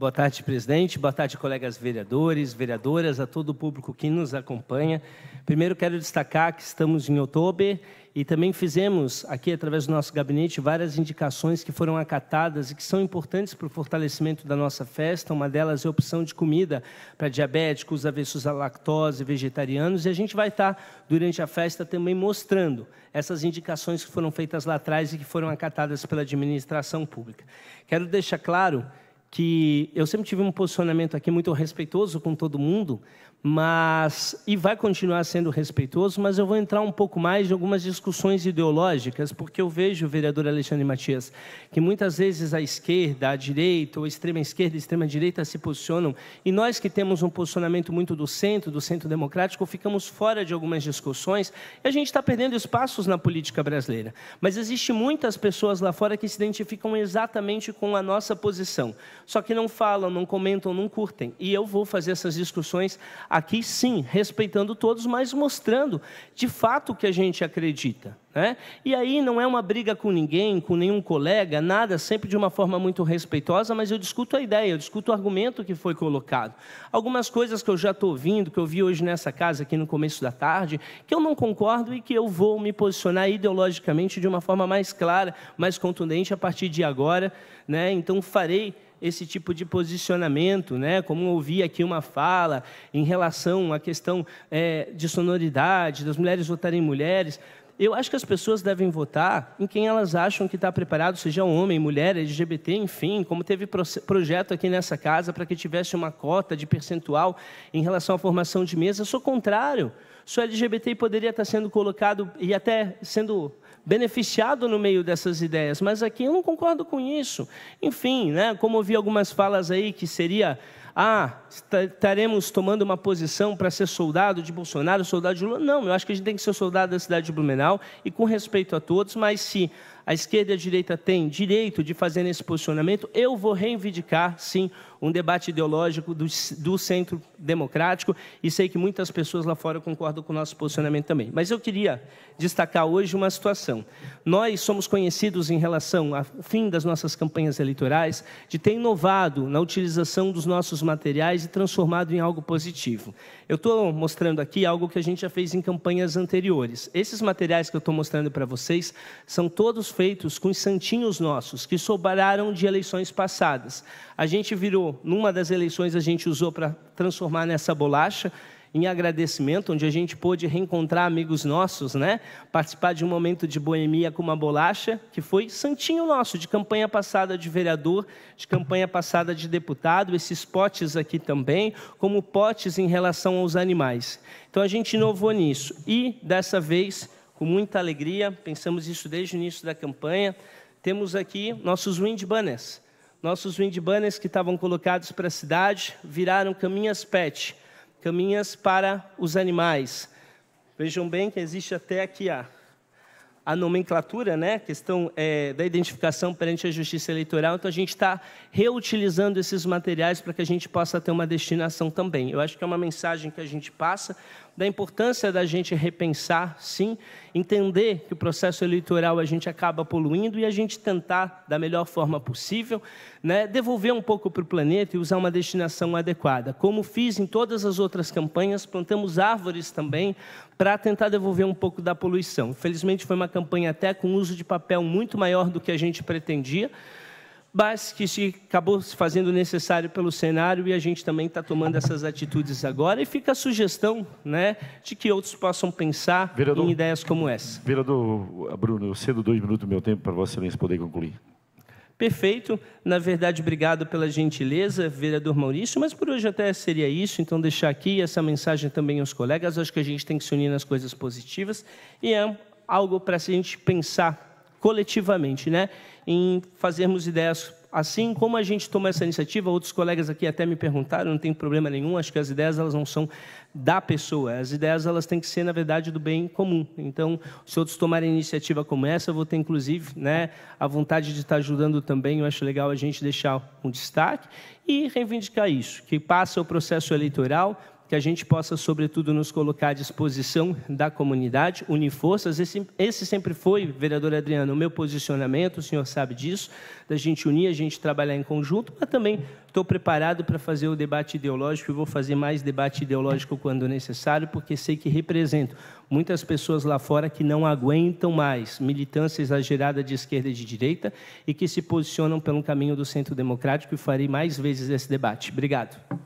Boa tarde, presidente. Boa tarde, colegas vereadores, vereadoras, a todo o público que nos acompanha. Primeiro, quero destacar que estamos em outubro e também fizemos aqui, através do nosso gabinete, várias indicações que foram acatadas e que são importantes para o fortalecimento da nossa festa. Uma delas é a opção de comida para diabéticos, avessos à lactose, vegetarianos. E a gente vai estar, durante a festa, também mostrando essas indicações que foram feitas lá atrás e que foram acatadas pela administração pública. Quero deixar claro que eu sempre tive um posicionamento aqui muito respeitoso com todo mundo, mas e vai continuar sendo respeitoso, mas eu vou entrar um pouco mais de algumas discussões ideológicas, porque eu vejo o vereador Alexandre Matias que muitas vezes a esquerda, a direita, ou a extrema esquerda, a extrema direita se posicionam, e nós que temos um posicionamento muito do centro, do centro democrático, ficamos fora de algumas discussões, e a gente está perdendo espaços na política brasileira. Mas existe muitas pessoas lá fora que se identificam exatamente com a nossa posição, só que não falam, não comentam, não curtem, e eu vou fazer essas discussões aqui sim, respeitando todos, mas mostrando de fato o que a gente acredita. Né? E aí não é uma briga com ninguém, com nenhum colega, nada, sempre de uma forma muito respeitosa, mas eu discuto a ideia, eu discuto o argumento que foi colocado. Algumas coisas que eu já estou ouvindo, que eu vi hoje nessa casa aqui no começo da tarde, que eu não concordo e que eu vou me posicionar ideologicamente de uma forma mais clara, mais contundente a partir de agora. Né? Então farei esse tipo de posicionamento, né? como ouvi aqui uma fala em relação à questão é, de sonoridade, das mulheres votarem mulheres. Eu acho que as pessoas devem votar em quem elas acham que está preparado, seja homem, mulher, LGBT, enfim, como teve projeto aqui nessa casa para que tivesse uma cota de percentual em relação à formação de mesa. Eu sou contrário se o LGBT poderia estar sendo colocado e até sendo beneficiado no meio dessas ideias, mas aqui eu não concordo com isso. Enfim, né, como ouvi algumas falas aí que seria ah, estaremos tomando uma posição para ser soldado de Bolsonaro, soldado de Lula. Não, eu acho que a gente tem que ser soldado da cidade de Blumenau e com respeito a todos, mas se a esquerda e a direita têm direito de fazer esse posicionamento, eu vou reivindicar, sim, um debate ideológico do, do centro democrático, e sei que muitas pessoas lá fora concordam com o nosso posicionamento também. Mas eu queria destacar hoje uma situação. Nós somos conhecidos em relação ao fim das nossas campanhas eleitorais de ter inovado na utilização dos nossos materiais e transformado em algo positivo. Eu estou mostrando aqui algo que a gente já fez em campanhas anteriores. Esses materiais que eu estou mostrando para vocês são todos feitos com os santinhos nossos, que sobraram de eleições passadas. A gente virou, numa das eleições, a gente usou para transformar nessa bolacha em agradecimento, onde a gente pôde reencontrar amigos nossos, né? Participar de um momento de boemia com uma bolacha, que foi santinho nosso, de campanha passada de vereador, de campanha passada de deputado, esses potes aqui também, como potes em relação aos animais. Então a gente inovou nisso. E, dessa vez, com muita alegria, pensamos isso desde o início da campanha. Temos aqui nossos wind banners. Nossos wind banners que estavam colocados para a cidade viraram caminhas pet, caminhas para os animais. Vejam bem que existe até aqui a, a nomenclatura, né? A questão é, da identificação perante a justiça eleitoral. Então, a gente está reutilizando esses materiais para que a gente possa ter uma destinação também. Eu acho que é uma mensagem que a gente passa, da importância da gente repensar, sim, entender que o processo eleitoral a gente acaba poluindo e a gente tentar, da melhor forma possível, né, devolver um pouco para o planeta e usar uma destinação adequada. Como fiz em todas as outras campanhas, plantamos árvores também para tentar devolver um pouco da poluição. Felizmente foi uma campanha até com uso de papel muito maior do que a gente pretendia mas que se acabou se fazendo necessário pelo cenário e a gente também está tomando essas atitudes agora. E fica a sugestão né, de que outros possam pensar vereador, em ideias como essa. Vereador ah, Bruno, eu cedo dois minutos do meu tempo para Vossa Excelência poder concluir. Perfeito. Na verdade, obrigado pela gentileza, vereador Maurício, mas por hoje até seria isso, então deixar aqui essa mensagem também aos colegas. Acho que a gente tem que se unir nas coisas positivas e é algo para a gente pensar coletivamente, né? em fazermos ideias. Assim como a gente toma essa iniciativa, outros colegas aqui até me perguntaram, não tem problema nenhum, acho que as ideias elas não são da pessoa, as ideias elas têm que ser, na verdade, do bem comum. Então, se outros tomarem iniciativa como essa, eu vou ter, inclusive, né, a vontade de estar ajudando também, eu acho legal a gente deixar um destaque e reivindicar isso, que passa o processo eleitoral, que a gente possa, sobretudo, nos colocar à disposição da comunidade, unir forças. Esse, esse sempre foi, vereador Adriano, o meu posicionamento, o senhor sabe disso, da gente unir, a gente trabalhar em conjunto, mas também estou preparado para fazer o debate ideológico e vou fazer mais debate ideológico quando necessário, porque sei que represento muitas pessoas lá fora que não aguentam mais militância exagerada de esquerda e de direita e que se posicionam pelo caminho do centro democrático e farei mais vezes esse debate. Obrigado.